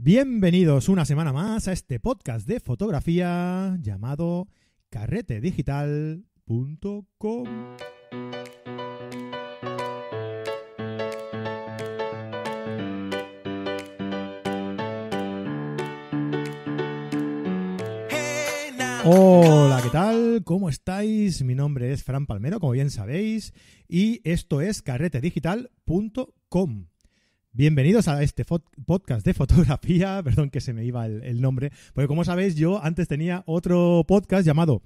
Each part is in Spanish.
Bienvenidos una semana más a este podcast de fotografía llamado carretedigital.com. Hola, ¿qué tal? ¿Cómo estáis? Mi nombre es Fran Palmero, como bien sabéis, y esto es carretedigital.com. Bienvenidos a este podcast de fotografía, perdón que se me iba el, nombre, porque como sabéis yo antes tenía otro podcast llamado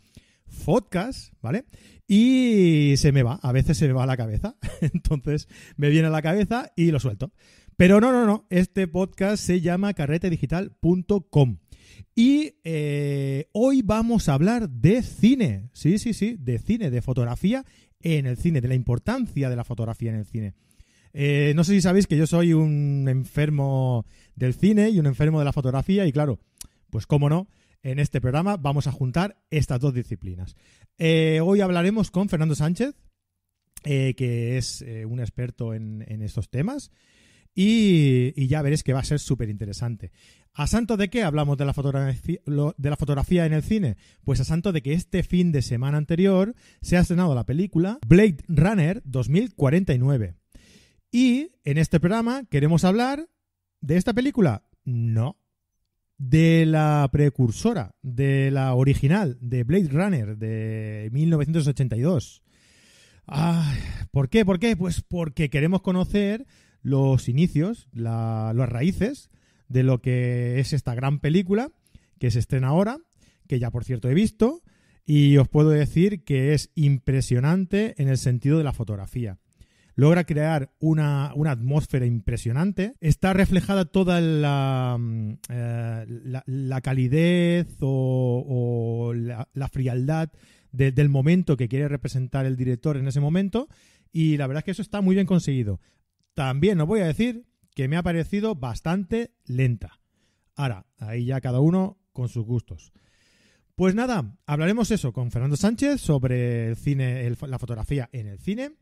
Podcast, ¿vale? Y se me va, a veces se me va a la cabeza, entonces me viene a la cabeza y lo suelto. Pero no, no, no, este podcast se llama carretedigital.com. Y eh, hoy vamos a hablar de cine, sí, sí, sí, de cine, de fotografía en el cine, de la importancia de la fotografía en el cine. Eh, no sé si sabéis que yo soy un enfermo del cine y un enfermo de la fotografía y claro, pues cómo no, en este programa vamos a juntar estas dos disciplinas. Eh, hoy hablaremos con Fernando Sánchez, eh, que es un experto en, estos temas. Y, ya veréis que va a ser súper interesante. ¿A santo de qué hablamos de la, de la fotografía en el cine? Pues a santo de que este fin de semana anterior se ha estrenado la película Blade Runner 2049. Y en este programa queremos hablar de esta película. No. De la precursora, de la original, de Blade Runner, de 1982. ¿Por qué? ¿Por qué? Pues porque queremos conocer los inicios, las raíces de lo que es esta gran película que se estrena ahora, que ya por cierto he visto, y os puedo decir que es impresionante en el sentido de la fotografía logra crear una, atmósfera impresionante. Está reflejada toda la, mm, eh, la, calidez o, la, frialdad del momento que quiere representar el director en ese momento. Y la verdad es que eso está muy bien conseguido. También os voy a decir que me ha parecido bastante lenta. Ahora, ahí ya cada uno con sus gustos. Pues nada, hablaremos eso con Fernando Sánchez sobre el cine, la fotografía en el cine.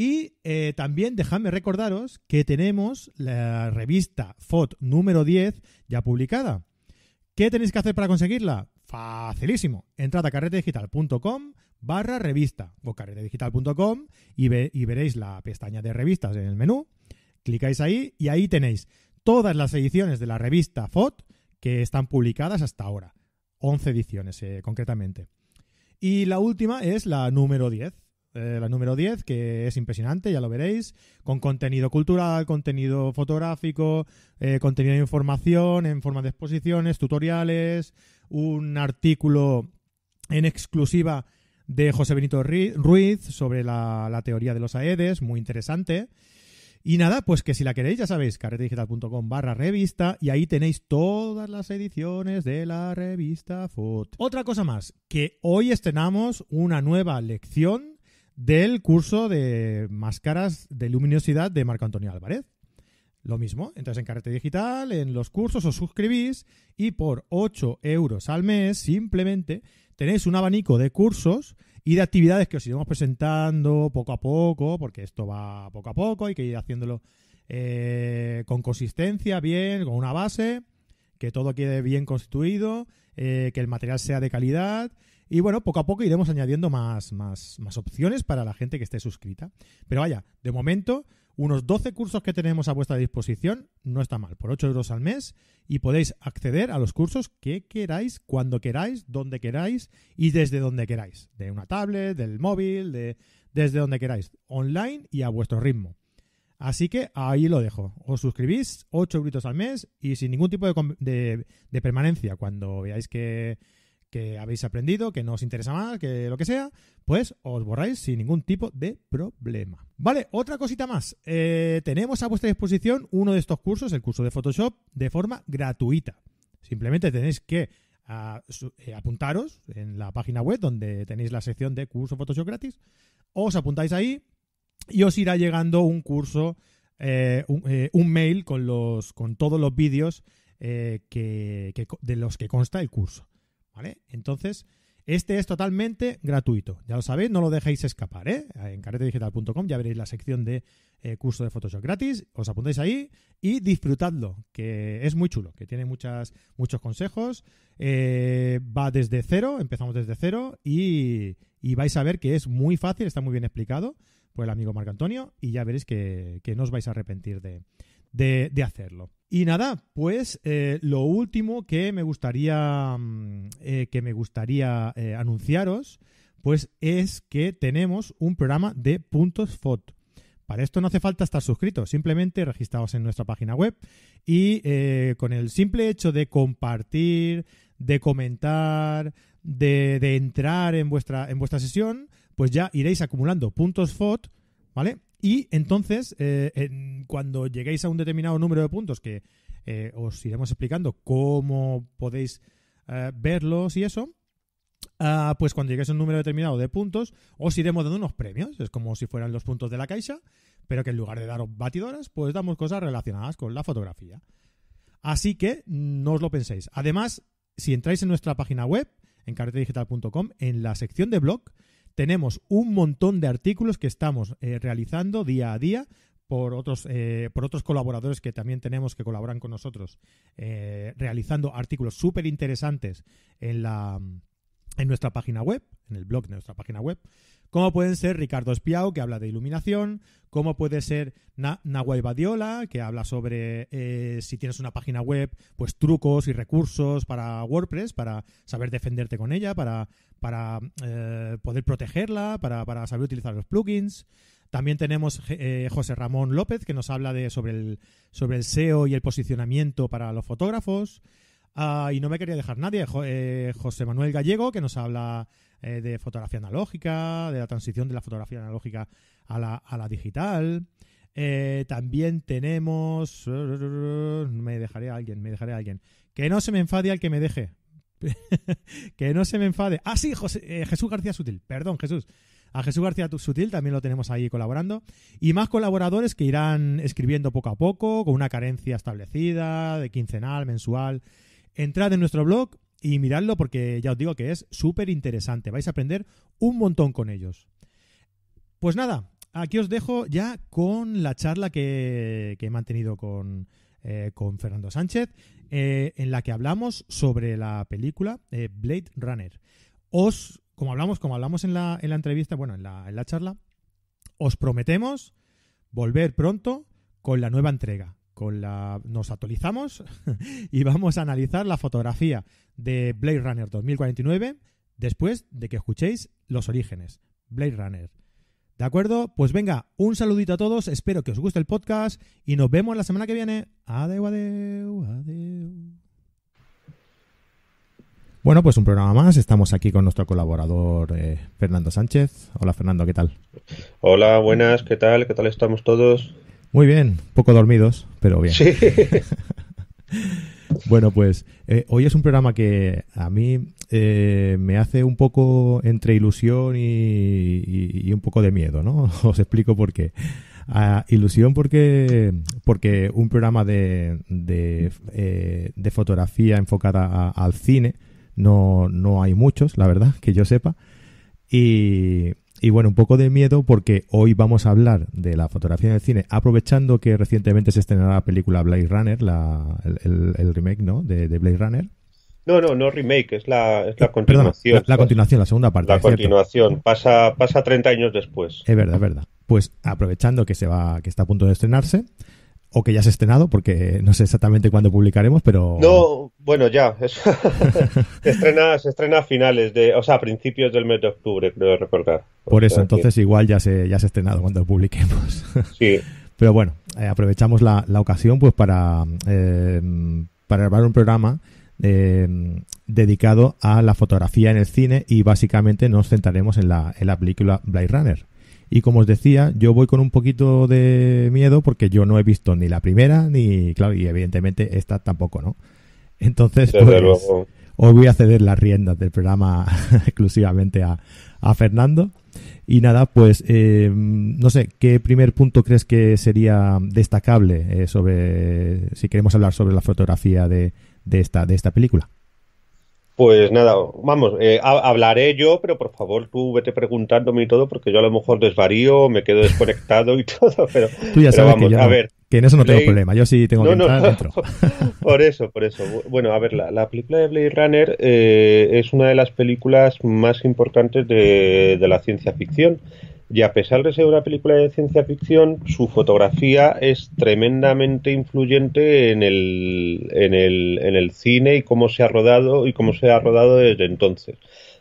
Y eh, también dejadme recordaros que tenemos la revista FOT número 10 ya publicada. ¿Qué tenéis que hacer para conseguirla? Facilísimo. Entrad a carretedigital.com barra revista o carretedigital.com y, ve, y veréis la pestaña de revistas en el menú. Clicáis ahí y ahí tenéis todas las ediciones de la revista FOT que están publicadas hasta ahora. 11 ediciones eh, concretamente. Y la última es la número 10, eh, la número 10, que es impresionante, ya lo veréis, con contenido cultural, contenido fotográfico, eh, contenido de información en forma de exposiciones, tutoriales, un artículo en exclusiva de José Benito Ruiz sobre la, la teoría de los AEDES, muy interesante. Y nada, pues que si la queréis, ya sabéis, carretedigital.com barra revista y ahí tenéis todas las ediciones de la revista Food. Otra cosa más, que hoy estrenamos una nueva lección del curso de máscaras de luminosidad de Marco Antonio Álvarez. Lo mismo, entras en Carrete Digital, en los cursos os suscribís y por 8 euros al mes simplemente tenéis un abanico de cursos y de actividades que os iremos presentando poco a poco, porque esto va poco a poco, hay que ir haciéndolo eh, con consistencia, bien, con una base, que todo quede bien constituido, eh, que el material sea de calidad y bueno, poco a poco iremos añadiendo más, más, más opciones para la gente que esté suscrita. Pero vaya, de momento, unos 12 cursos que tenemos a vuestra disposición, no está mal, por 8 euros al mes, y podéis acceder a los cursos que queráis, cuando queráis, donde queráis y desde donde queráis. De una tablet, del móvil, de, desde donde queráis, online y a vuestro ritmo. Así que ahí lo dejo. Os suscribís, 8 euros al mes y sin ningún tipo de permanencia. Cuando veáis que, que habéis aprendido, que no os interesa más, que lo que sea, pues os borráis sin ningún tipo de problema. Vale, otra cosita más. Eh, tenemos a vuestra disposición uno de estos cursos, el curso de Photoshop, de forma gratuita. Simplemente tenéis que ah, eh, apuntaros en la página web donde tenéis la sección de curso Photoshop gratis. Os apuntáis ahí y os irá llegando un curso, eh, un, mail con, los, con todos los vídeos que, de los que consta el curso. Entonces, este es totalmente gratuito. Ya lo sabéis, no lo dejéis escapar, ¿eh? En caretedigital.com ya veréis la sección de eh, curso de Photoshop gratis. Os apuntáis ahí y disfrutadlo, que es muy chulo, que tiene muchas, muchos consejos. Eh, va desde cero, empezamos desde cero y, vais a ver que es muy fácil, está muy bien explicado por el amigo Marco Antonio y ya veréis que, no os vais a arrepentir de hacerlo. Y nada, pues eh, lo último que me gustaría, mm, eh, que me gustaría eh, anunciaros, pues es que tenemos un programa de puntos FOT. Para esto no hace falta estar suscrito, simplemente registraos en nuestra página web y con el simple hecho de compartir, de comentar, de, de entrar en vuestra, en vuestra sesión, pues ya iréis acumulando puntos FOT, ¿vale? Y entonces, eh, cuando lleguéis a un determinado número de puntos que eh, os iremos explicando cómo podéis eh, verlos y eso, ah, pues cuando lleguéis a un número determinado de puntos, os iremos dando unos premios. Es como si fueran los puntos de la caixa, pero que en lugar de daros batidoras, pues damos cosas relacionadas con la fotografía. Así que no os lo penséis. Además, si entráis en nuestra página web, en carretedigital.com, en la sección de blog, tenemos un montón de artículos que estamos eh, realizando día a día por otros, eh, por otros colaboradores que también tenemos que colaboran con nosotros, eh, realizando artículos súper interesantes en, la, en nuestra página web, en el blog de nuestra página web, como pueden ser Ricardo Espiao, que habla de iluminación, como puede ser Nahua Badiola, que habla sobre si tienes una página web, pues trucos y recursos para WordPress, para saber defenderte con ella, para para eh, poder protegerla, para, saber utilizar los plugins. También tenemos eh, José Ramón López, que nos habla de, sobre, el, sobre el SEO y el posicionamiento para los fotógrafos. Ah, y no me quería dejar nadie, eh, José Manuel Gallego, que nos habla de fotografía analógica, de la transición de la fotografía analógica a la, a la digital. también tenemos... Me dejaré a alguien, me dejaré a alguien. Que no se me enfade al que me deje. que no se me enfade. Ah, sí, eh, Jesús García Sutil. Perdón, Jesús. A Jesús García Sutil también lo tenemos ahí colaborando. Y más colaboradores que irán escribiendo poco a poco, con una carencia establecida, de quincenal, mensual. Entrad en nuestro blog y miradlo porque ya os digo que es súper interesante. Vais a aprender un montón con ellos. Pues nada, aquí os dejo ya con la charla que, he mantenido con, eh, con Fernando Sánchez. Eh, en la que hablamos sobre la película eh, Blade Runner. Os, como hablamos, como hablamos en la, en la entrevista, bueno, en la, en la charla, os prometemos volver pronto con la nueva entrega. Con la, nos actualizamos y vamos a analizar la fotografía de Blade Runner 2049 después de que escuchéis los orígenes. Blade Runner ¿De acuerdo? Pues venga, un saludito a todos, espero que os guste el podcast y nos vemos la semana que viene. Adeu, adeu, adeu. Bueno, pues un programa más. Estamos aquí con nuestro colaborador eh, Fernando Sánchez. Hola Fernando, ¿qué tal? Hola, buenas, ¿qué tal? ¿Qué tal estamos todos? Muy bien, poco dormidos, pero bien. Sí. bueno, pues eh, hoy es un programa que a mí eh, me hace un poco entre ilusión y, un poco de miedo, ¿no? Os explico por qué. Ah, ilusión porque, porque un programa de, eh, fotografía enfocada al cine, no, hay muchos, la verdad, que yo sepa. Y, bueno, un poco de miedo porque hoy vamos a hablar de la fotografía en el cine, aprovechando que recientemente se estrenará la película Blade Runner, el, remake ¿no? de Blade Runner. No, no, no remake, es la, es la eh, continuación. la, continuación, la segunda parte. La continuación, pasa, pasa 30 años después. Es verdad, es verdad. Pues aprovechando que, se va, que está a punto de estrenarse, o que ya se ha estrenado, porque no sé exactamente cuándo publicaremos, pero... No, bueno, ya. se, estrena, se a finales de... O sea, a principios del mes de octubre, creo recordar. Por eso, entonces igual ya se, ya se ha estrenado cuando publiquemos. sí. Pero bueno, eh, aprovechamos la, ocasión pues para, eh, para grabar un programa Em, dedicado a la fotografía en el cine y básicamente nos centraremos en la, película Blade Runner. Y como os decía, yo voy con un poquito de miedo porque yo no he visto ni la primera, ni, claro, y evidentemente esta tampoco, ¿no? Entonces, pues, hoy voy a ceder las riendas del programa exclusivamente a, Fernando. Y nada, pues em, no sé, ¿qué primer punto crees que sería destacable eh, sobre, si queremos hablar sobre la fotografía de, de esta, de esta película? Pues nada, vamos, eh, hablaré yo, pero por favor tú vete preguntándome y todo, porque yo a lo mejor desvarío, me quedo desconectado y todo, pero... Tú ya sabes que, a ver, que en eso no tengo problema, yo sí tengo dentro. Por eso, por eso. Bueno, a ver, la, película de Blade Runner eh, es una de las películas más importantes de, de la ciencia ficción. Y a pesar de ser una película de ciencia ficción, su fotografía es tremendamente influyente en el, en el, en el cine y cómo se ha rodado y cómo se ha rodado desde entonces.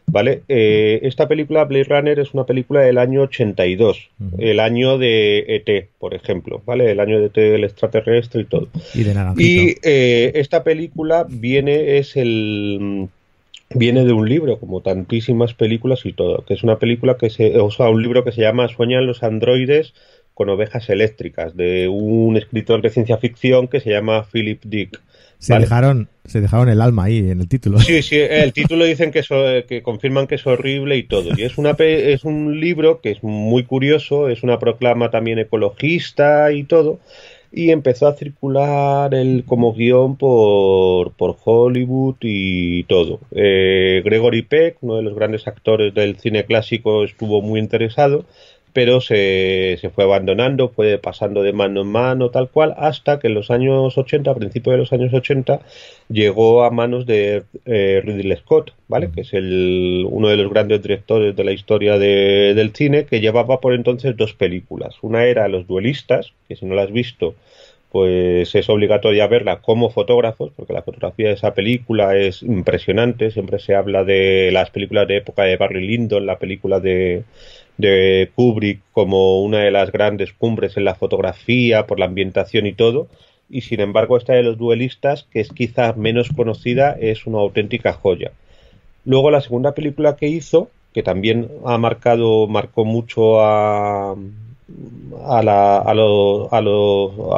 ¿Vale? Eh, esta película, Blade Runner, es una película del año 82, el año de ET, por ejemplo, ¿vale? El año de ET, del extraterrestre y todo. Y, de y eh, esta película viene, es el viene de un libro, como tantísimas películas y todo, que es una película que se, o un libro que se llama Sueñan los androides con ovejas eléctricas, de un escritor de ciencia ficción que se llama Philip Dick. Se, dejaron, se dejaron el alma ahí en el título. Sí, sí, el título dicen que, que confirman que es horrible y todo. Y es, una, es un libro que es muy curioso, es una proclama también ecologista y todo, y empezó a circular el, como guión por, por Hollywood y todo. Eh, Gregory Peck, uno de los grandes actores del cine clásico, estuvo muy interesado pero se, fue abandonando, fue pasando de mano en mano, tal cual, hasta que en los años 80, a principios de los años 80, llegó a manos de eh, Ridley Scott, ¿vale? Que es el, uno de los grandes directores de la historia del cine, que llevaba por entonces dos películas. Una era Los Duelistas, que si no la has visto, pues es obligatoria verla como fotógrafos, porque la fotografía de esa película es impresionante. Siempre se habla de las películas de época de Barry Lyndon, la película de de Kubrick como una de las grandes cumbres en la fotografía, por la ambientación y todo, y sin embargo esta de los duelistas, que es quizás menos conocida, es una auténtica joya. Luego la segunda película que hizo, que también ha marcado, marcó mucho a, a la, a a lo,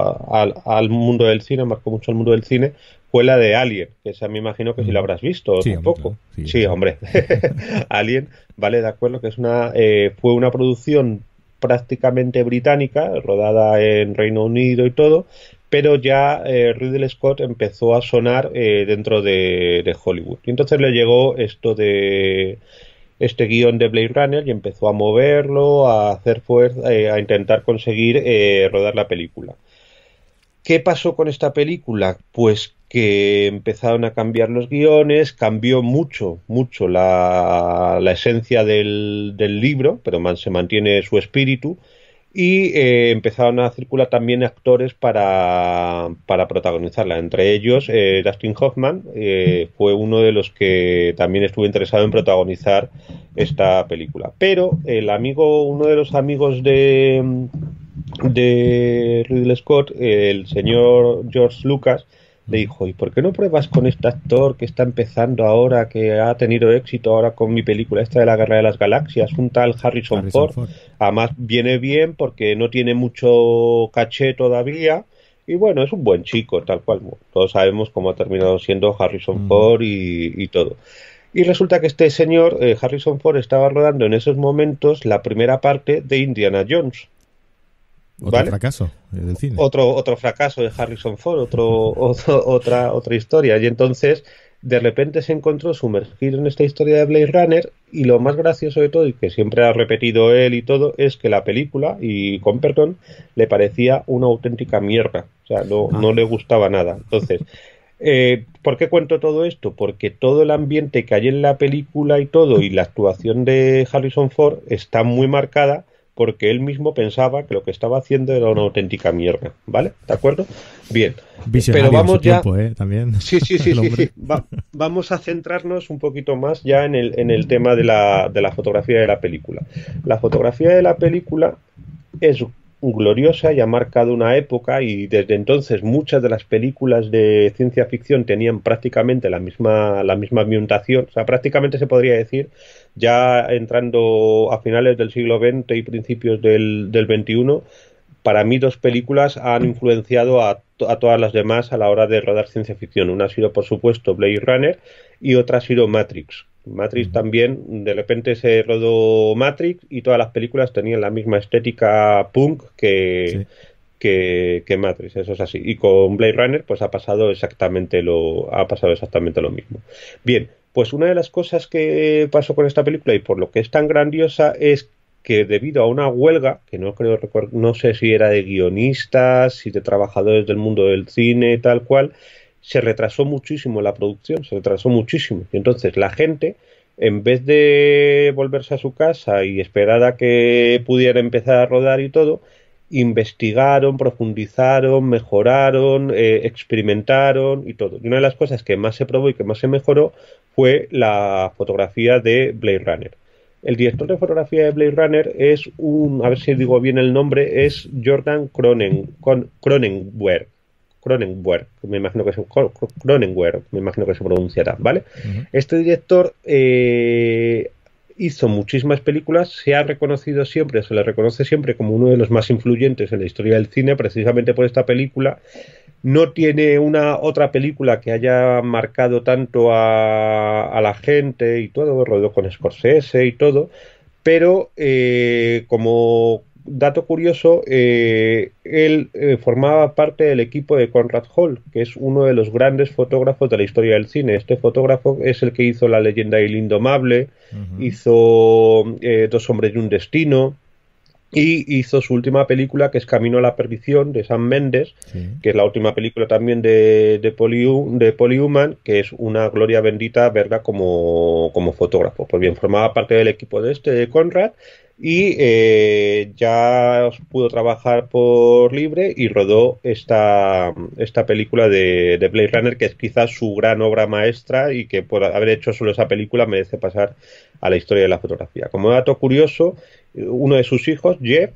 al mundo del cine, marcó mucho al mundo del cine, fue la de Alien, que esa me imagino que si la mm. habrás visto sí, tampoco. Sí, hombre. Alien, vale, de acuerdo, que es una, eh, fue una producción prácticamente británica, rodada en Reino Unido y todo, pero ya eh, Ridley Scott empezó a sonar eh, dentro de, Hollywood. Y entonces le llegó esto de este guión de Blade Runner y empezó a moverlo, a hacer fuerza, a intentar conseguir rodar la película. ¿Qué pasó con esta película? Pues que empezaron a cambiar los guiones, cambió mucho, mucho la, la esencia del, libro, pero se mantiene su espíritu, y eh, empezaron a circular también actores para, protagonizarla. Entre ellos, eh, Dustin Hoffman eh, fue uno de los que también estuvo interesado en protagonizar esta película. Pero el amigo, uno de los amigos de, de Ridley Scott, el señor George Lucas, le dijo, ¿y por qué no pruebas con este actor que está empezando ahora, que ha tenido éxito ahora con mi película esta de la Guerra de las Galaxias, un tal Harrison, Ford. Además viene bien porque no tiene mucho caché todavía. Y bueno, es un buen chico, tal cual. Todos sabemos cómo ha terminado siendo Harrison mm. Ford y, todo. Y resulta que este señor, eh, Harrison Ford, estaba rodando en esos momentos la primera parte de Indiana Jones. Otro fracaso Otro, otro fracaso de Harrison Ford, otro, otra, otra historia. Y entonces, de repente se encontró sumergido en esta historia de Blade Runner y lo más gracioso de todo, y que siempre ha repetido él y todo, es que la película, y con perdón, le parecía una auténtica mierda. O sea, no, ah. no le gustaba nada. Entonces... Eh, ¿Por qué cuento todo esto? Porque todo el ambiente que hay en la película y todo, y la actuación de Harrison Ford está muy marcada porque él mismo pensaba que lo que estaba haciendo era una auténtica mierda, ¿vale? ¿De acuerdo? Bien. Pero vamos ya. ¿eh? También. Sí, sí, sí, sí, vamos a centrarnos un poquito más ya en el, en el tema de la, de la fotografía de la película. La fotografía de la película es gloriosa y ha marcado una época y desde entonces muchas de las películas de ciencia ficción tenían prácticamente la misma la misma ambientación, o sea, prácticamente se podría decir ya entrando a finales del siglo XX y principios del, del XXI, para mí dos películas han influenciado a, a, todas las demás a la hora de rodar ciencia ficción. Una ha sido, por supuesto, Blade Runner y otra ha sido Matrix, Matrix también, de repente se rodó Matrix y todas las películas tenían la misma estética punk que, que, Matrix, eso es así. Y con Blade Runner, pues ha pasado exactamente lo, ha pasado exactamente lo mismo. Bien, pues una de las cosas que pasó con esta película y por lo que es tan grandiosa es que debido a una huelga, que no creo no sé si era de guionistas, si de trabajadores del mundo del cine, tal cual, se retrasó muchísimo la producción, se retrasó muchísimo. Y entonces la gente, en vez de volverse a su casa y esperar a que pudiera empezar a rodar y todo, investigaron, profundizaron, mejoraron, eh, experimentaron y todo. Y una de las cosas que más se probó y que más se mejoró fue la fotografía de Blade Runner. El director de fotografía de Blade Runner es un, a ver si digo bien el nombre, es Jordan Cronen, Cronenberg. Cronenberg, me imagino que se, Cronenberg, me imagino que se pronunciará, ¿vale? Este director eh, hizo muchísimas películas, se ha reconocido siempre, se le reconoce siempre como uno de los más influyentes en la historia del cine, precisamente por esta película. No tiene una otra película que haya marcado tanto a, la gente y todo, rodó con Scorsese y todo, pero eh, como dato curioso, eh, él eh, formaba parte del equipo de Conrad Hall, que es uno de los grandes fotógrafos de la historia del cine. Este fotógrafo es el que hizo La leyenda del indomable, hizo eh, Dos hombres y un destino, y hizo su última película que es Camino a la perdición de Sam Mendes, que es la última película también de, de, que es una gloria bendita verla como, como fotógrafo. Pues bien, formaba parte del equipo de este, de Conrad, y eh, ya pudo trabajar por libre y rodó esta, esta película de, de, Blade Runner, que es quizás su gran obra maestra y que por haber hecho solo esa película merece pasar a la historia de la fotografía. Como dato curioso, uno de sus hijos, Jeff,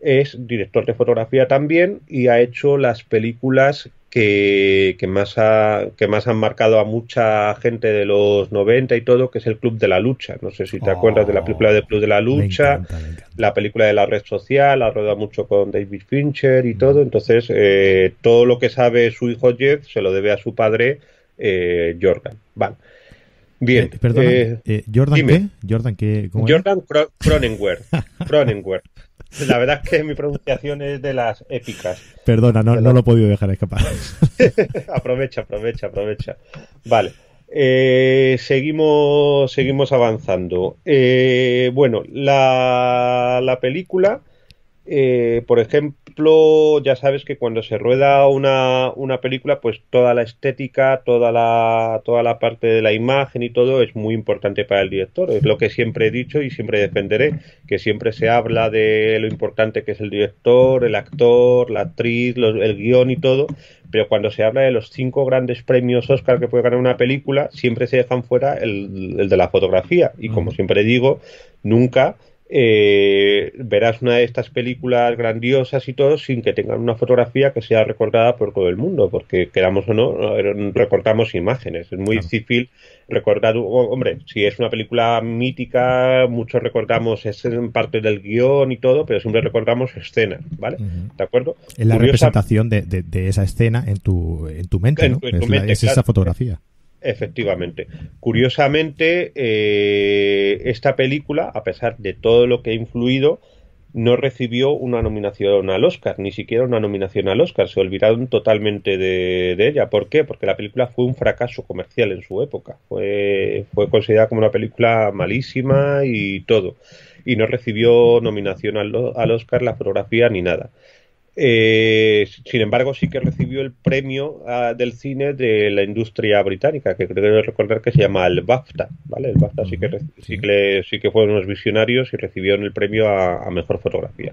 es director de fotografía también y ha hecho las películas que, más ha, que más han marcado a mucha gente de los 90 y todo, que es el Club de la Lucha. No sé si te acuerdas de la película de Club de la oh, Lucha, la película de la red social, ha rodado mucho con David Fincher y mm. todo. Entonces, eh, todo lo que sabe su hijo Jeff se lo debe a su padre, eh, Jordan. Vale. Bien. Eh, Jordan, dime. ¿qué? Jordan, ¿qué? Jordan La verdad es que mi pronunciación es de las épicas. Perdona, no, lo he podido dejar escapar. aprovecha, aprovecha, aprovecha. Vale. Eh, seguimos, seguimos avanzando. Eh, bueno, la, película, eh, por ejemplo, ejemplo, ya sabes que cuando se rueda una, una película, pues toda la estética, toda la, toda la parte de la imagen y todo es muy importante para el director. Es lo que siempre he dicho y siempre defenderé, que siempre se habla de lo importante que es el director, el actor, la actriz, el guión y todo, pero cuando se habla de los cinco grandes premios Oscar que puede ganar una película, siempre se dejan fuera el, el de la fotografía. Y como siempre digo, nunca eh, verás una de estas películas grandiosas y todo sin que tengan una fotografía que sea recordada por todo el mundo, porque queramos o no, recortamos imágenes. Es muy difícil recordar, oh, hombre, si es una película mítica, muchos recordamos es parte del guión y todo, pero siempre recordamos escenas, ¿vale? ¿De acuerdo? Es la representación de, de, esa escena en tu, en tu mente, es, esa fotografía. Efectivamente. Curiosamente, eh, esta película, a pesar de todo lo que ha influido, no recibió una nominación al Oscar, ni siquiera una nominación al Oscar. Se olvidaron totalmente de, ella. ¿Por qué? Porque la película fue un fracaso comercial en su época. Fue, fue considerada como una película malísima y todo. Y no recibió nominación al, al Oscar la fotografía ni nada. Eh, sin embargo, sí que recibió el premio ah, del cine de la industria británica, que creo recordar que se llama el BAFTA, ¿vale? El BAFTA sí que, sí que, sí fueron unos visionarios y recibieron el premio a, Mejor Fotografía.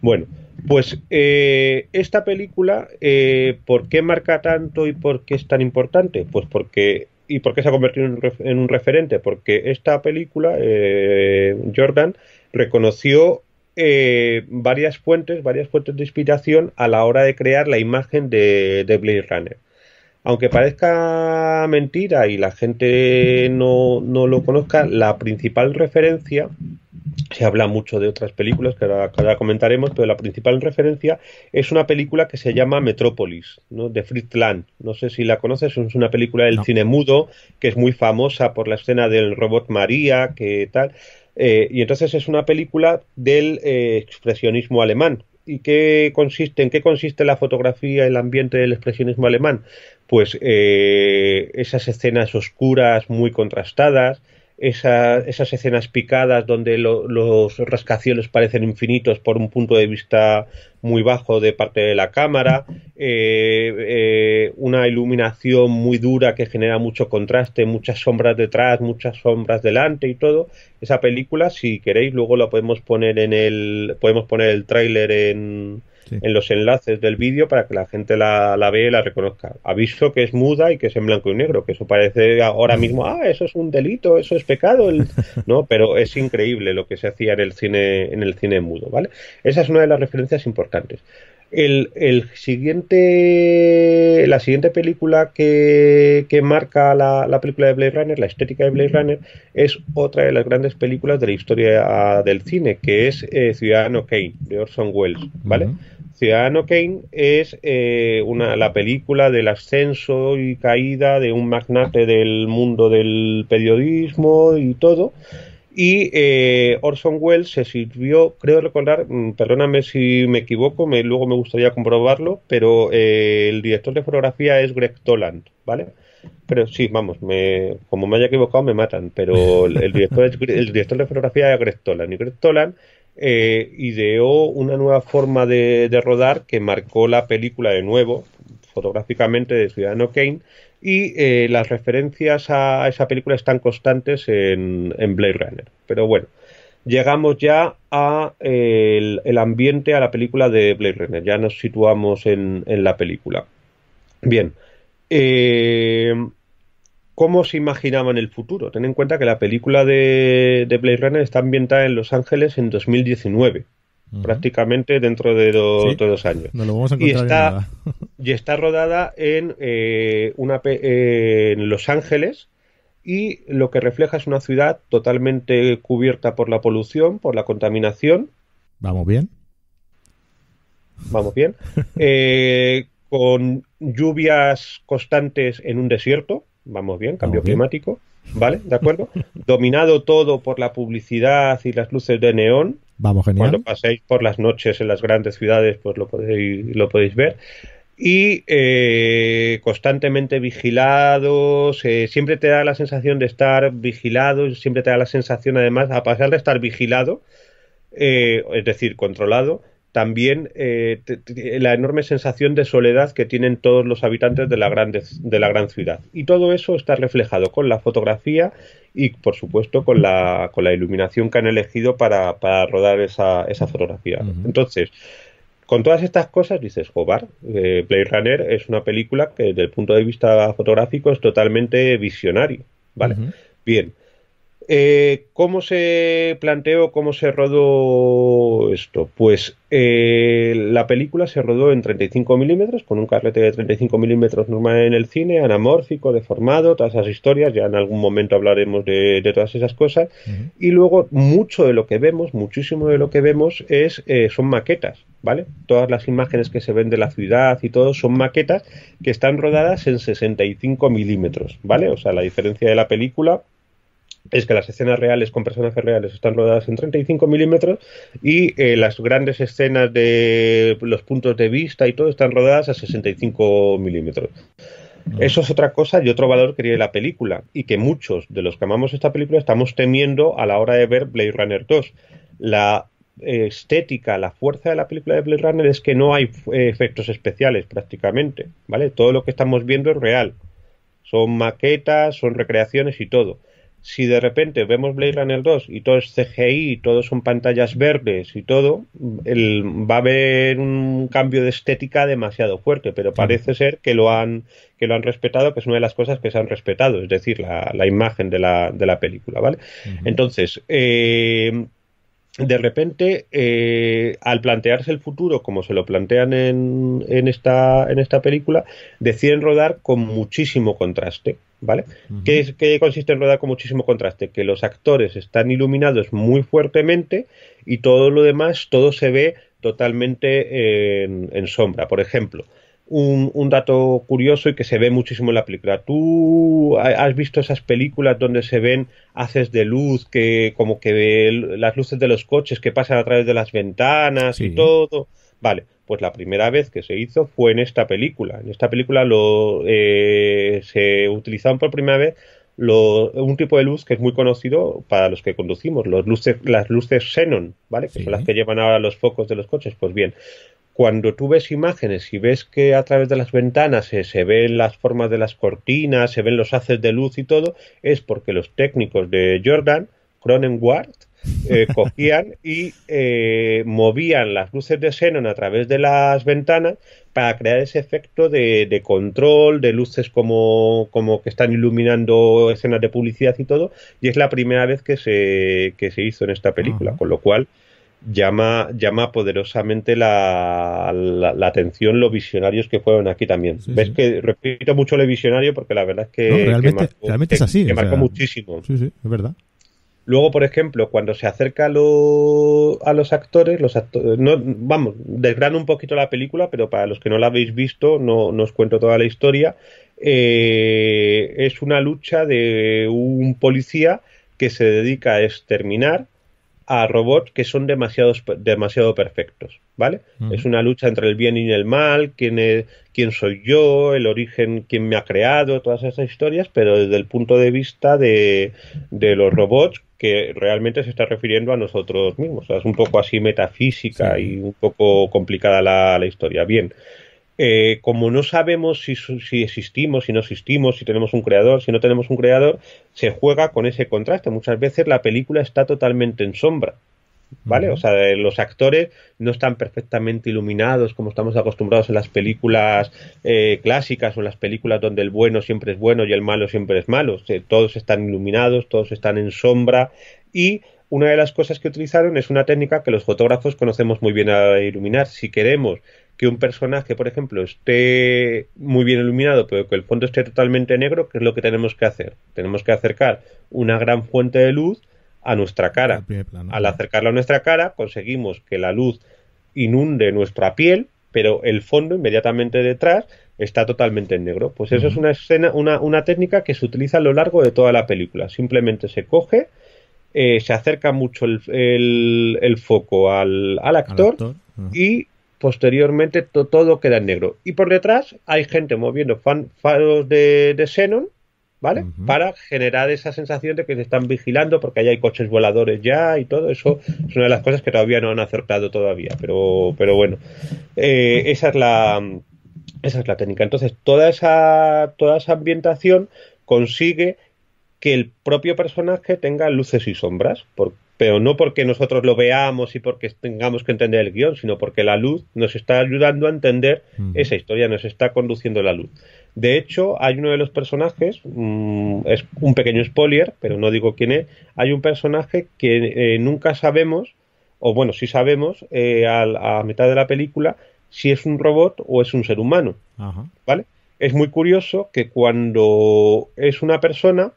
Bueno, pues eh, esta película, eh, ¿por qué marca tanto y por qué es tan importante? Pues porque... ¿Y por qué se ha convertido en en un referente? Porque esta película, eh, Jordan, reconoció eh, varias fuentes, varias fuentes de inspiración a la hora de crear la imagen de, de Blade Runner. Aunque parezca mentira y la gente no, lo conozca, la principal referencia, se habla mucho de otras películas que ahora, comentaremos, pero la principal referencia es una película que se llama Metrópolis, de Fritz Lang. No sé si la conoces, es una película del cine mudo que es muy famosa por la escena del robot María, que tal. Eh, y entonces es una película del eh, expresionismo alemán. ¿Y qué consiste, en qué consiste la fotografía, el ambiente del expresionismo alemán? Pues eh, esas escenas oscuras, muy contrastadas, esas escenas picadas donde los rascacielos parecen infinitos por un punto de vista muy bajo de parte de la cámara, eh, eh, una iluminación muy dura que genera mucho contraste, muchas sombras detrás, muchas sombras delante y todo. Esa película, si queréis, luego la podemos poner en el, podemos poner el tráiler en, en los enlaces del vídeo para que la gente la, la vea y la reconozca. Aviso que es muda y que es en blanco y negro, que eso parece ahora mismo, ah, eso es un delito, eso es pecado, no, pero es increíble lo que se hacía en el cine, en el cine mudo, ¿vale? Esa es una de las referencias importantes. El, siguiente la siguiente película que, que marca la, película de Blade Runner, la estética de Blade Runner, es otra de las grandes películas de la historia ah, del cine, que es eh, Ciudadano Kane, de Orson Welles, ¿vale? Ciudadano Kane es eh, una, la película del ascenso y caída de un magnate del mundo del periodismo y todo. Y eh, Orson Welles se sirvió, creo recordar, mm, perdóname si me equivoco, me, luego me gustaría comprobarlo, pero eh, el director de fotografía es Greg Toland, ¿vale? Pero sí, vamos, me, como me haya equivocado me matan, pero el, director, el director de fotografía es Greg Toland. Y Greg Toland eh, ideó una nueva forma de, rodar que marcó la película de nuevo, fotográficamente, de Ciudadano Kane, y eh, las referencias a, esa película están constantes en, Blade Runner. Pero bueno, llegamos ya al el, ambiente, a la película de Blade Runner, ya nos situamos en, en la película. Bien, eh, cómo se imaginaban el futuro. Ten en cuenta que la película de, de Blade Runner está ambientada en Los Ángeles en 2019. prácticamente dentro de, dos años. y, está, y está rodada en, eh, una, eh, Los Ángeles y lo que refleja es una ciudad totalmente cubierta por la polución, por la contaminación. Vamos bien. Vamos bien. Eh, con lluvias constantes en un desierto vamos bien, cambio climático, ¿vale? ¿De acuerdo? Dominado todo por la publicidad y las luces de neón. Vamos, genial. Cuando paséis por las noches en las grandes ciudades, pues lo podéis, lo podéis ver. Y eh, constantemente vigilados, eh, siempre te da la sensación de estar vigilado, siempre te da la sensación además, a pesar de estar vigilado, eh, es decir, controlado, también eh, la enorme sensación de soledad que tienen todos los habitantes de la, gran de la gran ciudad. Y todo eso está reflejado con la fotografía y, por supuesto, con la, con la iluminación que han elegido para, rodar esa, esa fotografía. Entonces, con todas estas cosas dices, Jobar, play eh, Runner es una película que desde el punto de vista fotográfico es totalmente visionario. ¿Vale? Bien eh, ¿Cómo se planteó, cómo se rodó esto? Pues eh, la película se rodó en 35 milímetros, con un carrete de 35 milímetros normal en el cine, anamórfico, deformado, todas esas historias, ya en algún momento hablaremos de, todas esas cosas. Y luego mucho de lo que vemos, muchísimo de lo que vemos es eh, son maquetas, ¿vale? Todas las imágenes que se ven de la ciudad y todo son maquetas que están rodadas en 65 milímetros, ¿vale? O sea, la diferencia de la película es que las escenas reales con personajes reales están rodadas en 35 milímetros y eh, las grandes escenas de los puntos de vista y todo están rodadas a 65 milímetros. Eso es otra cosa y otro valor que tiene la película y que muchos de los que amamos esta película estamos temiendo a la hora de ver Blade Runner 2. La eh, estética, la fuerza de la película de Blade Runner es que no hay eh, efectos especiales prácticamente, ¿vale? Todo lo que estamos viendo es real. Son maquetas, son recreaciones y todo si de repente vemos Blade Runner 2 y todo es CGI, y todo son pantallas verdes y todo, va a haber un cambio de estética demasiado fuerte, pero parece ser que lo han, que lo han respetado, que es una de las cosas que se han respetado, es decir, la, imagen de la, película, ¿vale? Entonces, eh, de repente, eh, al plantearse el futuro, como se lo plantean en, en, esta, en esta película, deciden rodar con muchísimo contraste. ¿Vale? que consiste en rodar con muchísimo contraste? Que los actores están iluminados muy fuertemente y todo lo demás, todo se ve totalmente en, sombra. Por ejemplo, un, dato curioso y que se ve muchísimo en la película. ¿Tú has visto esas películas donde se ven haces de luz, que como que ve las luces de los coches que pasan a través de las ventanas y todo? Vale, pues la primera vez que se hizo fue en esta película. En esta película lo, eh, se utilizaron por primera vez lo, un tipo de luz que es muy conocido para los que conducimos, luces, las luces xenon, ¿vale? Que son las que llevan ahora los focos de los coches. Pues bien, cuando tú ves imágenes y ves que a través de las ventanas se, ven las formas de las cortinas, se ven los haces de luz y todo, es porque los técnicos de Jordan en Ward, eh, cogían y eh, movían las luces de xenon a través de las ventanas para crear ese efecto de, control, de luces como, como, que están iluminando escenas de publicidad y todo, y es la primera vez que se, se hizo en esta película, con lo cual llama, llama poderosamente la, atención los visionarios que fueron aquí también. Ves que repito mucho lo visionario porque la verdad es que, realmente, es así. muchísimo. Sí, sí, es verdad. Luego, por ejemplo, cuando se acerca a, los actores, los no, vamos, desgrano un poquito la película, pero para los que no la habéis visto, no, nos os cuento toda la historia. Eh, es una lucha de un policía que se dedica a exterminar a robots que son demasiado perfectos, ¿vale? Es una lucha entre el bien y el mal, quién, quién soy yo, el origen, quién me ha creado, todas esas historias, pero desde el punto de vista de, de los robots que realmente se está refiriendo a nosotros mismos. es un poco así metafísica y un poco complicada la, la historia. Bien, eh, como no sabemos si, existimos, si no existimos, si tenemos un creador, si no tenemos un creador, se juega con ese contraste. Muchas veces la película está totalmente en sombra. ¿Vale? O sea, eh, los actores no están perfectamente iluminados como estamos acostumbrados en las películas eh, clásicas o en las películas donde el bueno siempre es bueno y el malo siempre es malo. todos están iluminados, todos están en sombra y una de las cosas que utilizaron es una técnica que los fotógrafos conocemos muy bien a iluminar. Si queremos que un personaje, por ejemplo, esté muy bien iluminado, pero que el fondo esté totalmente negro, ¿qué es lo que tenemos que hacer. Tenemos que acercar una gran fuente de luz a nuestra cara. Al acercarla a nuestra cara, conseguimos que la luz inunde nuestra piel, pero el fondo inmediatamente detrás está totalmente en negro. Pues eso es una escena, una, técnica que se utiliza a lo largo de toda la película. Simplemente se coge, eh, se acerca mucho el, foco al, al actor, y posteriormente todo queda en negro. Y por detrás hay gente moviendo faros de, de Xenon, ¿vale? Para generar esa sensación de que se están vigilando porque ahí hay coches voladores ya y todo eso es una de las cosas que todavía no han acertado todavía, pero, pero bueno, eh, esa es la esa es la técnica. Entonces, toda esa toda esa ambientación consigue que el propio personaje tenga luces y sombras, porque pero no porque nosotros lo veamos y porque tengamos que entender el guión, sino porque la luz nos está ayudando a entender esa historia, nos está conduciendo la luz. De hecho, hay uno de los personajes, mm, es un pequeño spoiler, pero no digo quién es, hay un personaje que eh, nunca sabemos, o bueno, sí sabemos eh, a, mitad de la película, si es un robot o es un ser humano. ¿Vale? Es muy curioso que cuando es una persona,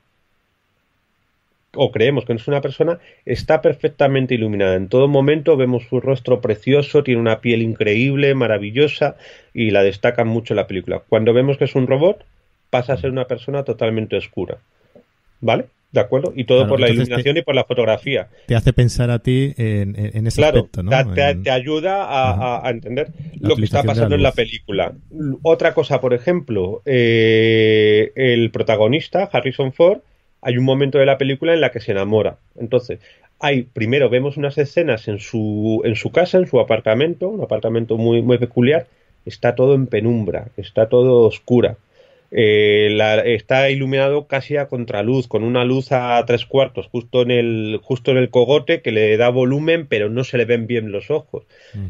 o creemos que no es una persona, está perfectamente iluminada. En todo momento vemos su rostro precioso, tiene una piel increíble, maravillosa, y la destaca mucho la película. Cuando vemos que es un robot, pasa a ser una persona totalmente oscura. ¿Vale? ¿De acuerdo? Y todo por la iluminación y por la fotografía. Te hace pensar a ti en, ese aspecto, ¿no? Te, ayuda a, entender lo que está pasando en la película. Otra cosa, por ejemplo, eh, el protagonista, Harrison Ford, hay un momento de la película en la que se enamora. Entonces, hay, primero vemos unas escenas en su, en su casa, en su apartamento, un apartamento muy, muy peculiar, está todo en penumbra, está todo oscura. Eh, está iluminado casi a contraluz, con una luz a tres cuartos, justo en el, justo en el cogote, que le da volumen, pero no se le ven bien los ojos.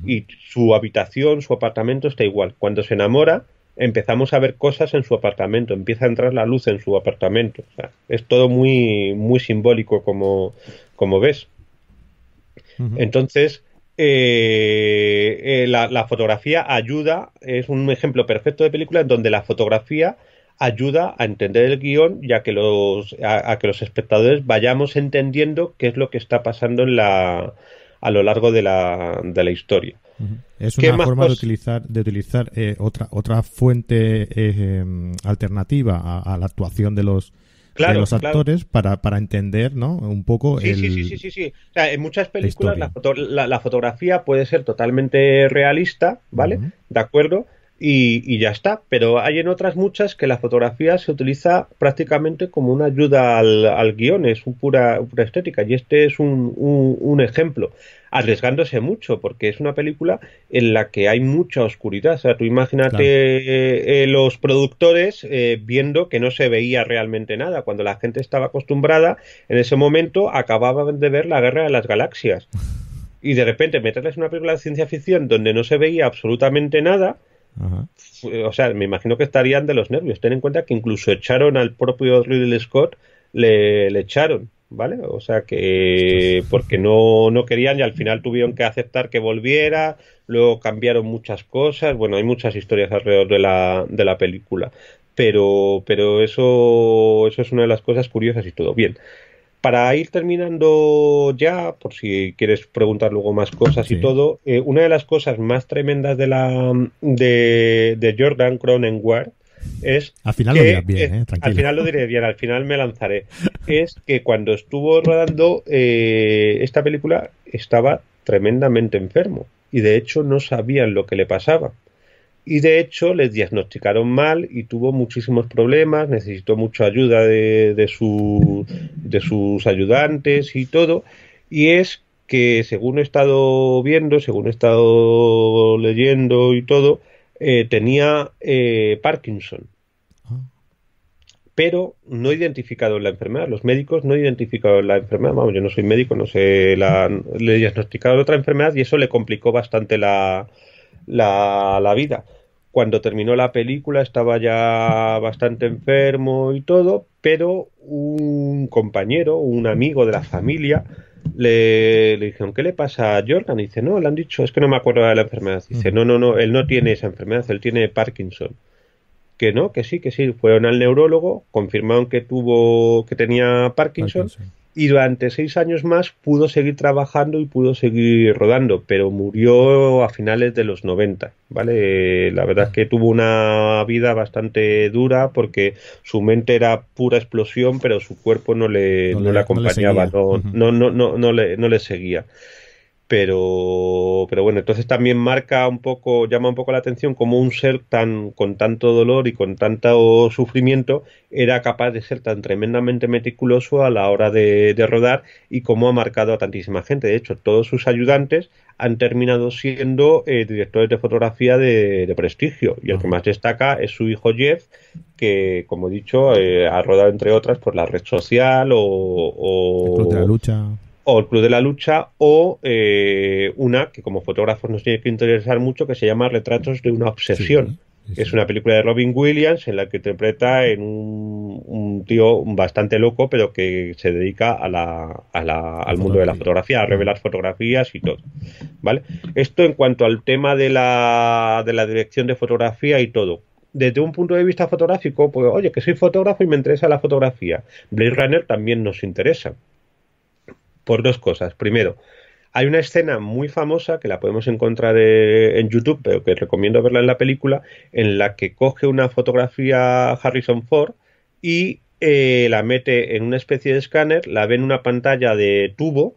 Y su habitación, su apartamento está igual. Cuando se enamora, empezamos a ver cosas en su apartamento, empieza a entrar la luz en su apartamento. es todo muy, muy simbólico como, como ves. Entonces, eh, eh, la, fotografía ayuda, es un ejemplo perfecto de película en donde la fotografía ayuda a entender el guión y a que los, que los espectadores vayamos entendiendo qué es lo que está pasando en la, a lo largo de la, de la historia. Es una forma de utilizar, de utilizar eh, otra, otra fuente eh, eh, alternativa a, la actuación de los, de los actores para, para entender ¿no? un poco sí, sí, sí, sí, sí, O sea, en muchas películas la, fotografía puede ser totalmente realista, ¿vale? De acuerdo y, y, ya está. Pero hay en otras muchas que la fotografía se utiliza prácticamente como una ayuda al, al guión, es un pura, estética. Y este es un, un, ejemplo, arriesgándose mucho, porque es una película en la que hay mucha oscuridad. O sea, tú imagínate eh, los productores eh, viendo que no se veía realmente nada, cuando la gente estaba acostumbrada, en ese momento acababan de ver la guerra de las galaxias. Y de repente meterles una película de ciencia ficción donde no se veía absolutamente nada, o sea, me imagino que estarían de los nervios. Ten en cuenta que incluso echaron al propio Ridley Scott, le, le echaron, ¿vale? O sea que porque no, no querían y al final tuvieron que aceptar que volviera, luego cambiaron muchas cosas, bueno, hay muchas historias alrededor de la, de la película. Pero, pero eso, eso es una de las cosas curiosas y todo. Bien, para ir terminando ya, por si quieres preguntar luego más cosas y todo, eh, una de las cosas más tremendas de la de, Jordan Cronenwar es al final lo diré bien, eh, al final lo diré bien, al final me lanzaré. es que cuando estuvo rodando eh, esta película estaba tremendamente enfermo y de hecho no sabían lo que le pasaba y de hecho les diagnosticaron mal y tuvo muchísimos problemas, necesitó mucha ayuda de, de, su, de sus ayudantes y todo, y es que según he estado viendo, según he estado leyendo y todo, eh, tenía eh, Parkinson, ah. pero no identificado la enfermedad, los médicos no identificaron la enfermedad, vamos, yo no soy médico, no sé, la, le diagnosticaron otra enfermedad y eso le complicó bastante la, la, vida. Cuando terminó la película estaba ya bastante enfermo y todo, pero un compañero, un amigo de la familia, le, dijeron, ¿qué le pasa a Jordan? Y dice, no, le han dicho, es que no me acuerdo de la enfermedad. dice, no, no, no, él no tiene esa enfermedad, él tiene Parkinson. Que no, que sí, que sí. Fueron al neurólogo, confirmaron que tuvo, que tenía Parkinson y durante seis años más pudo seguir trabajando y pudo seguir rodando, pero murió a finales de los 90, ¿vale? La verdad es que tuvo una vida bastante dura porque su mente era pura explosión, pero su cuerpo no le, no, le, acompañaba, no, no, no, no, no, no, le, no le seguía pero, pero bueno, entonces también marca un poco, llama un poco la atención cómo un ser tan con tanto dolor y con tanto sufrimiento era capaz de ser tan tremendamente meticuloso a la hora de, rodar y cómo ha marcado a tantísima gente. De hecho, todos sus ayudantes han terminado siendo eh, directores de fotografía de, prestigio y el que más destaca es su hijo Jeff, que, como he dicho, eh, ha rodado entre otras por la red social o, o... la lucha o el Club de la Lucha o eh, una que como fotógrafos nos tiene que interesar mucho que se llama Retratos de una Obsesión. Es una película de Robin Williams en la que interpreta en un, tío bastante loco, pero que se dedica a la, al mundo de la fotografía, a revelar mm. fotografías y todo. ¿Vale? Esto en cuanto al tema de la, de la dirección de fotografía y todo desde un punto de vista fotográfico, pues oye, que soy fotógrafo y me interesa la fotografía. Blade Runner también nos interesa por dos cosas. Primero, hay una escena muy famosa que la podemos encontrar eh, en YouTube, pero que recomiendo verla en la película, en la que coge una fotografía Harrison Ford y eh, la mete en una especie de escáner, la ve en una pantalla de tubo,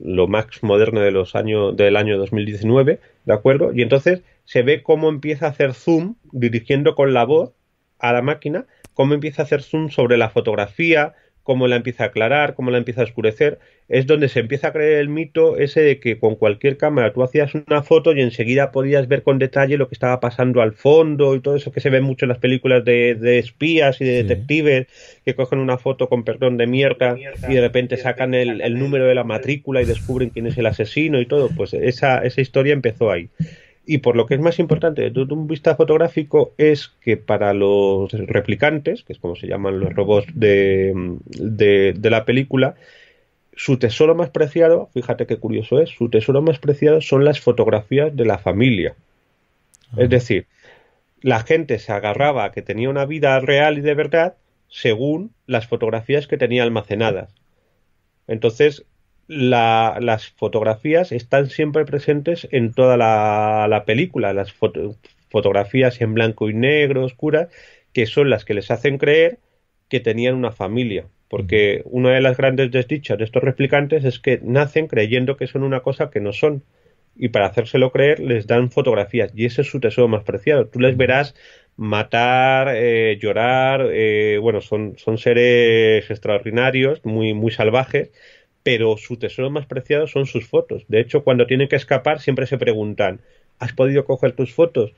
lo más moderno de los años, del año 2019, ¿de acuerdo? Y entonces se ve cómo empieza a hacer zoom, dirigiendo con la voz a la máquina, cómo empieza a hacer zoom sobre la fotografía, cómo la empieza a aclarar, cómo la empieza a oscurecer, es donde se empieza a creer el mito ese de que con cualquier cámara tú hacías una foto y enseguida podías ver con detalle lo que estaba pasando al fondo y todo eso que se ve mucho en las películas de, espías y de detectives que cogen una foto con perdón de mierda, y de repente sacan el, el número de la matrícula y descubren quién es el asesino y todo. Pues esa, esa historia empezó ahí. Y por lo que es más importante desde un vista fotográfico es que para los replicantes, que es como se llaman los robots de, de, la película, su tesoro más preciado, fíjate qué curioso es, su tesoro más preciado son las fotografías de la familia. Ah. Es decir, la gente se agarraba a que tenía una vida real y de verdad según las fotografías que tenía almacenadas. Entonces, la, las fotografías están siempre presentes en toda la, película, las fotografías en blanco y negro, oscuras, que son las que les hacen creer que tenían una familia. Porque una de las grandes desdichas de estos replicantes es que nacen creyendo que son una cosa que no son. Y para hacérselo creer les dan fotografías. Y ese es su tesoro más preciado. Tú les verás matar, eh, llorar. Eh, bueno, son, son seres extraordinarios, muy, muy salvajes pero su tesoro más preciado son sus fotos. De hecho, cuando tienen que escapar, siempre se preguntan, ¿has podido coger tus fotos?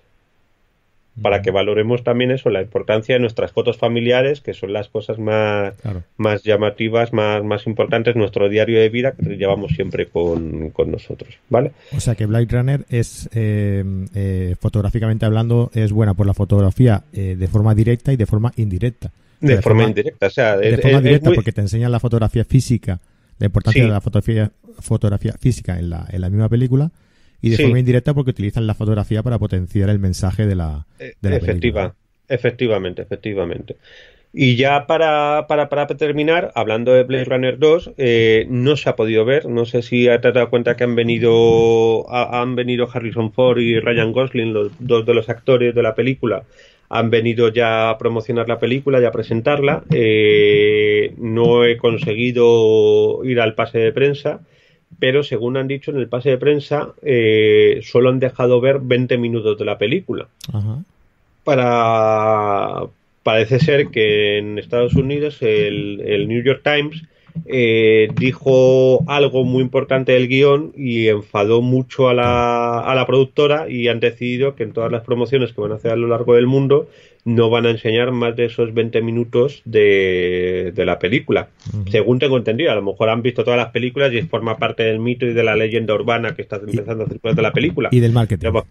Para que valoremos también eso, la importancia de nuestras fotos familiares, que son las cosas más, más llamativas, más, más importantes, nuestro diario de vida que llevamos siempre con, nosotros, ¿vale? O sea que Blade Runner es, eh, eh, fotográficamente hablando, es buena por la fotografía eh, de forma directa y de forma indirecta. De, forma, indirecta, o sea... De forma directa, porque te enseñan la fotografía física la importancia de la fotografía, fotografía física en la, en la misma película y de forma indirecta porque utilizan la fotografía para potenciar el mensaje de la, eh, Efectiva, película. Efectivamente, efectivamente. Y ya para, para, para, terminar, hablando de Blade Runner 2, eh, no se ha podido ver. No sé si has dado cuenta que han venido, han venido Harrison Ford y Ryan Gosling, los dos de los actores de la película, han venido ya a promocionar la película ya a presentarla. Eh, no he conseguido ir al pase de prensa, pero según han dicho en el pase de prensa, eh, solo han dejado ver 20 minutos de la película. Para, parece ser que en Estados Unidos el, el New York Times eh, dijo algo muy importante del guión y enfadó mucho a la, a la productora y han decidido que en todas las promociones que van a hacer a lo largo del mundo no van a enseñar más de esos 20 minutos de, de la película. Según tengo entendido, a lo mejor han visto todas las películas y forma parte del mito y de la leyenda urbana que está empezando a circular de la película. Y del marketing. Pero,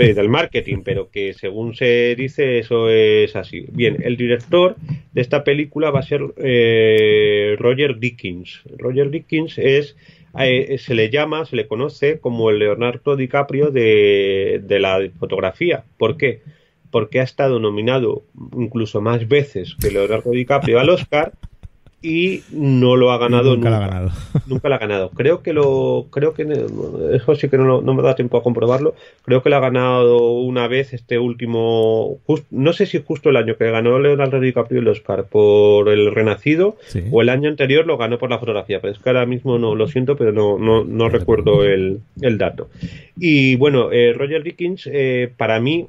eh, del marketing, pero que según se dice, eso es así. Bien, el director de esta película va a ser eh, Roger Dickens. Roger Dickens es. Eh, se le llama, se le conoce como el Leonardo DiCaprio de, de la fotografía. ¿Por qué? porque ha estado nominado incluso más veces que Leonardo DiCaprio al Oscar y no lo ha ganado nunca. Nunca la ha ganado. Nunca la ha ganado. Creo que lo creo que eso sí que no, me da tiempo a comprobarlo. Creo que lo ha ganado una vez este último no sé si justo el año que ganó Leonardo DiCaprio el Oscar por El Renacido o el año anterior lo ganó por la fotografía, pero es que ahora mismo no lo siento, pero no no, no recuerdo el, dato. Y bueno, eh, Roger Dickens eh, para mí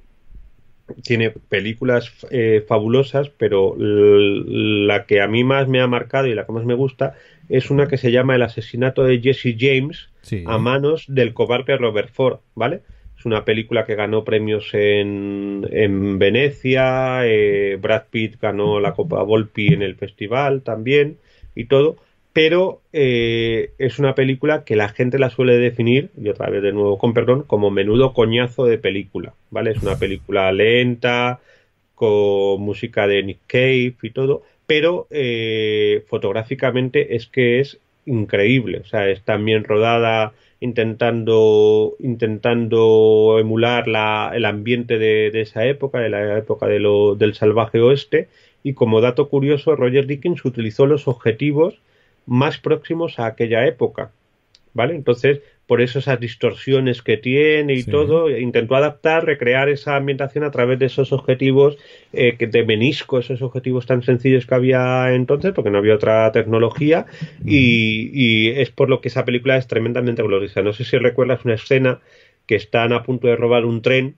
tiene películas eh, fabulosas, pero la que a mí más me ha marcado y la que más me gusta es una que se llama El asesinato de Jesse James a manos del cobarde Robert Ford, ¿vale? Es una película que ganó premios en, en Venecia, eh, Brad Pitt ganó la Copa Volpi en el festival también y todo pero eh, es una película que la gente la suele definir, y otra vez de nuevo con perdón, como menudo coñazo de película, ¿vale? Es una película lenta, con música de Nick Cave y todo, pero eh, fotográficamente es que es increíble, o sea, es también rodada intentando intentando emular la, el ambiente de, esa época, de la época del salvaje oeste, y como dato curioso, Roger Dickens utilizó los objetivos más próximos a aquella época. ¿Vale? Entonces, por eso esas distorsiones que tiene y todo, intentó adaptar, recrear esa ambientación a través de esos objetivos eh, de menisco, esos objetivos tan sencillos que había entonces, porque no había otra tecnología, y, mm. y, es por lo que esa película es tremendamente gloriosa. No sé si recuerdas una escena que están a punto de robar un tren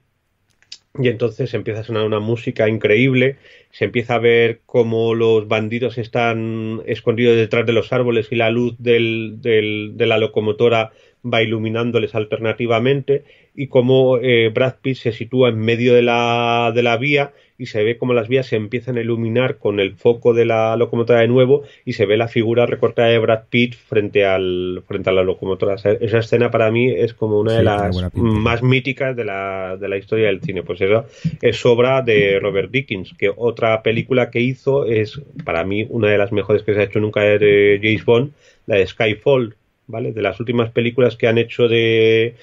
y entonces empieza a sonar una música increíble, se empieza a ver cómo los bandidos están escondidos detrás de los árboles y la luz de la locomotora va iluminándoles alternativamente y cómo eh, Brad Pitt se sitúa en medio de la vía y se ve como las vías se empiezan a iluminar con el foco de la locomotora de nuevo y se ve la figura recortada de Brad Pitt frente al frente a la locomotora. esa escena para mí es como una de las más míticas de la, de la historia del cine. Pues eso es obra de Robert Dickens, que otra película que hizo es para mí una de las mejores que se ha hecho nunca de James Bond, la de Skyfall, ¿vale? De las últimas películas que han hecho de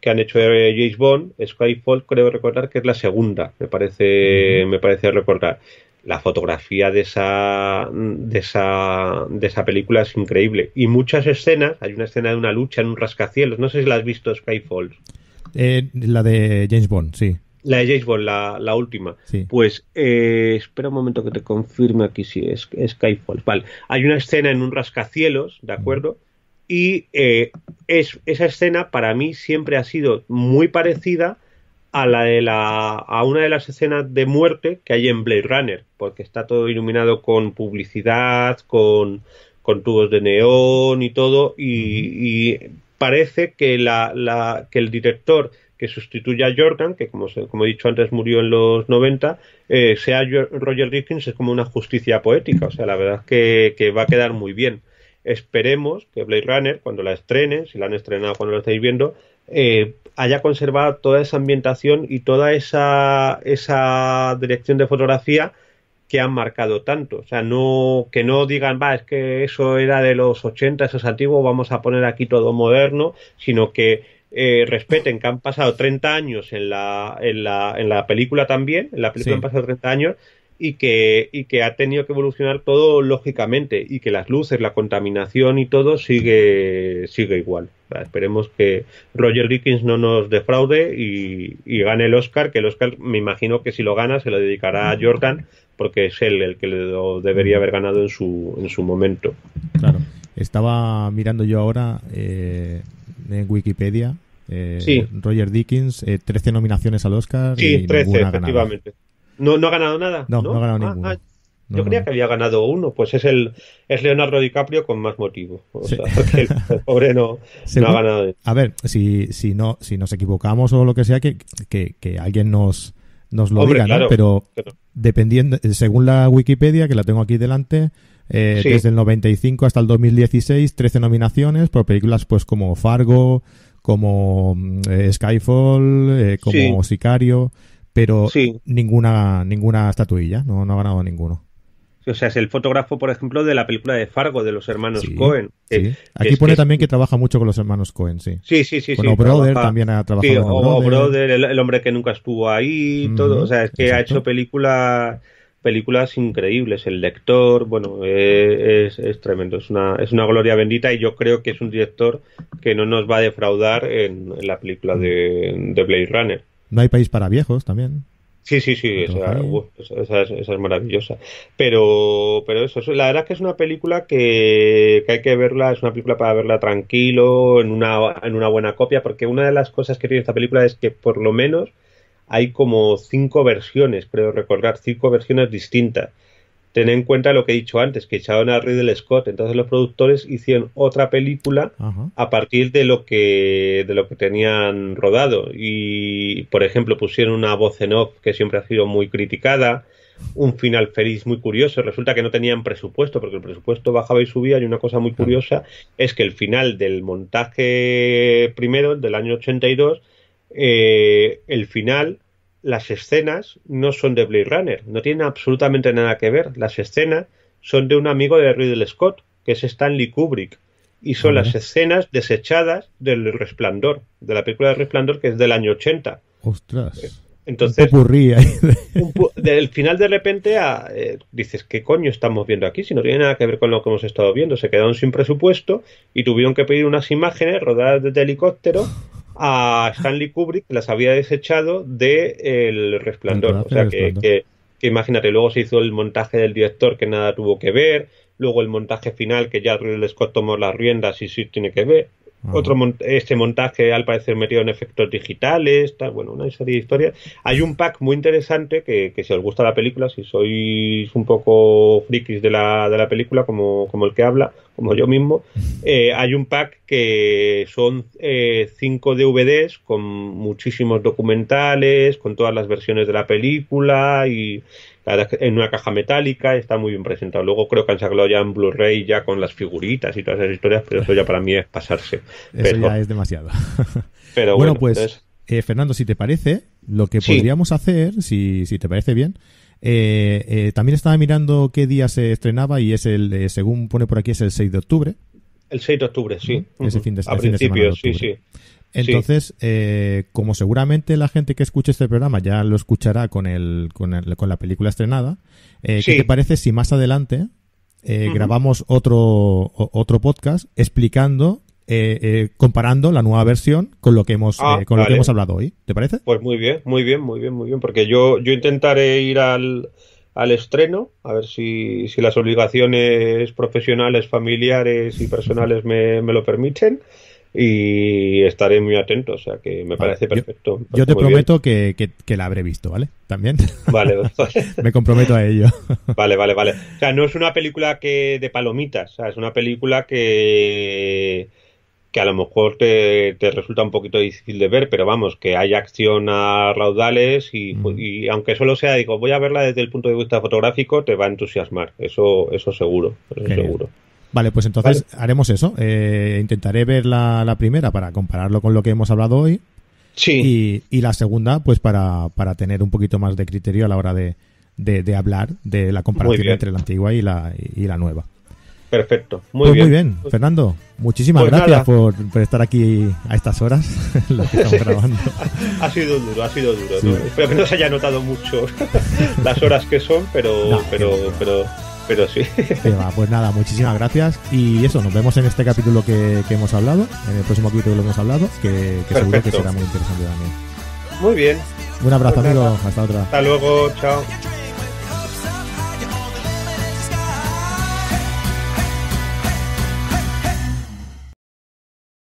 que han hecho de James Bond, Skyfall, creo recordar que es la segunda, me parece, me parece recordar. La fotografía de esa, de esa, de esa película es increíble. Y muchas escenas, hay una escena de una lucha en un rascacielos, no sé si la has visto Skyfall. Eh, la de James Bond, sí. La de James Bond, la, la última. Pues eh, espera un momento que te confirme aquí si es, Skyfall. Vale, hay una escena en un rascacielos, ¿de acuerdo? Y eh, esa escena para mí siempre ha sido muy parecida a la de la a una de las escenas de muerte que hay en Blade Runner, porque está todo iluminado con publicidad, con, con tubos de neón y todo, y, parece que la, que el director que sustituye a Jordan, que como, como he dicho antes murió en los 90, eh, sea Roger Dickens, es como una justicia poética. O sea, la verdad que va a quedar muy bien esperemos que Blade Runner, cuando la estrenen, si la han estrenado cuando la estáis viendo, eh, haya conservado toda esa ambientación y toda esa, esa dirección de fotografía que han marcado tanto. O sea, no, que no digan, va, es que eso era de los 80, eso es antiguo, vamos a poner aquí todo moderno, sino que eh, respeten que han pasado 30 años en la, en la, en la película también, en la película han pasado 30 años, y que, y que ha tenido que evolucionar todo lógicamente y que las luces, la contaminación y todo sigue, sigue igual. esperemos que Roger Dickens no nos defraude y, gane el Oscar, que el Oscar me imagino que si lo gana se lo dedicará a Jordan porque es él el que lo debería haber ganado en su, en su momento. Claro, estaba mirando yo ahora eh, en Wikipedia. Eh, Roger Dickens, eh, 13 nominaciones al Oscar. Sí, 13, efectivamente. No, no ha ganado nada. No, no, ha ganado ah, ninguno. Ah, yo creía que había ganado uno, pues es el es Leonardo DiCaprio con más motivo. O sea, el, pobre no, ha ganado. A ver, si, si, no, si nos equivocamos o lo que sea, que, alguien nos, nos lo diga, Pero dependiendo, eh, según la Wikipedia, que la tengo aquí delante, eh, desde el 95 hasta el 2016, 13 nominaciones por películas pues como Fargo, como mm, eh, Skyfall, como Sicario pero ninguna, ninguna estatuilla, no, ha ganado ninguno. O sea, es el fotógrafo, por ejemplo, de la película de Fargo, de los hermanos Cohen. Aquí pone también que trabaja mucho con los hermanos Cohen, sí. Sí, sí, sí. Con Brother también ha trabajado. Sí, o, Brother, el, hombre que nunca estuvo ahí, todo. O sea, es que ha hecho películas películas increíbles. El lector, bueno, eh, es, tremendo. Es una, es una gloria bendita y yo creo que es un director que no nos va a defraudar en, la película de, de Blade Runner. No hay país para viejos también. Sí, sí, sí, esa, es, maravillosa. Pero, pero eso, la verdad es que es una película que, que, hay que verla, es una película para verla tranquilo, en una, en una buena copia, porque una de las cosas que tiene esta película es que por lo menos hay como cinco versiones, creo recordar, cinco versiones distintas. Ten en cuenta lo que he dicho antes, que echaron a Ridley Scott, entonces los productores hicieron otra película a partir de lo que de lo que tenían rodado y por ejemplo pusieron una voz en off que siempre ha sido muy criticada, un final feliz muy curioso. Resulta que no tenían presupuesto, porque el presupuesto bajaba y subía. Y una cosa muy curiosa es que el final del montaje primero, del año 82, eh, el final las escenas no son de Blade Runner, no tienen absolutamente nada que ver. Las escenas son de un amigo de Ridley Scott, que es Stanley Kubrick, y son las escenas desechadas del Resplandor, de la película de Resplandor que es del año 80. Ostras. Entonces, del final de repente eh, dices, ¿qué coño estamos viendo aquí? Si no tiene nada que ver con lo que hemos estado viendo. Se quedaron sin presupuesto y tuvieron que pedir unas imágenes rodadas desde helicóptero a Stanley Kubrick las había desechado de El Resplandor. o sea que, que, imagínate, luego se hizo el montaje del director que nada tuvo que ver, luego el montaje final que ya Ridley Scott tomó las riendas y sí tiene que ver. Otro este montaje al parecer metido en efectos digitales, bueno, una serie de historias. Hay un pack muy interesante que, que si os gusta la película, si sois un poco frikis de la, de la película, como, el que habla, como yo mismo, eh, hay un pack que son eh, cinco DVDs con muchísimos documentales, con todas las versiones de la película y, en una caja metálica está muy bien presentado. Luego creo que han sacado ya en Blu-ray ya con las figuritas y todas esas historias, pero eso ya para mí es pasarse. Eso ya es demasiado. Pero bueno, pues eh, Fernando, si te parece, lo que podríamos hacer, si, te parece bien, eh, eh, también estaba mirando qué día se estrenaba y es el, según pone por aquí, es el 6 de octubre. El 6 de octubre, sí. a el fin de semana. sí, sí. Entonces, eh, como seguramente la gente que escuche este programa ya lo escuchará con, el, con, la película estrenada, eh, ¿qué te parece si más adelante eh, grabamos otro, otro podcast explicando, comparando la nueva versión con lo que hemos, ah, hemos hablado hoy? ¿Te parece? Pues muy bien, muy bien, muy bien, muy bien, porque yo, yo intentaré ir al, estreno, a ver si, si las obligaciones profesionales, familiares y personales me, me lo permiten y estaré muy atento, o sea que me parece perfecto. Yo, te prometo que, que, la habré visto, ¿vale? También. Vale, me comprometo a ello. vale, vale, vale. O sea, no es una película que de palomitas, o sea, es una película que que a lo mejor te, te resulta un poquito difícil de ver, pero vamos, que hay acción a raudales y, y, aunque solo sea, digo, voy a verla desde el punto de vista fotográfico, te va a entusiasmar, eso, eso seguro, eso seguro. Vale, pues entonces haremos eso. Eh, intentaré ver la, la, primera para compararlo con lo que hemos hablado hoy. Sí. Y, la segunda, pues para, para, tener un poquito más de criterio a la hora de, hablar de la comparación entre la antigua y la, y la nueva. Perfecto. Muy, pues bien. muy bien, Fernando. Muchísimas pues gracias por, estar aquí a estas horas, lo estamos grabando. ha sido duro, ha sido duro. Espero que no se haya notado mucho las horas que son, pero, pero, pero pero sí. pues nada, muchísimas gracias. Y eso, nos vemos en este capítulo que, hemos hablado, en el próximo capítulo que hemos hablado, que, seguro que será muy interesante también. Muy bien. Un abrazo, pues amigo. Hasta otra. Hasta luego. Chao.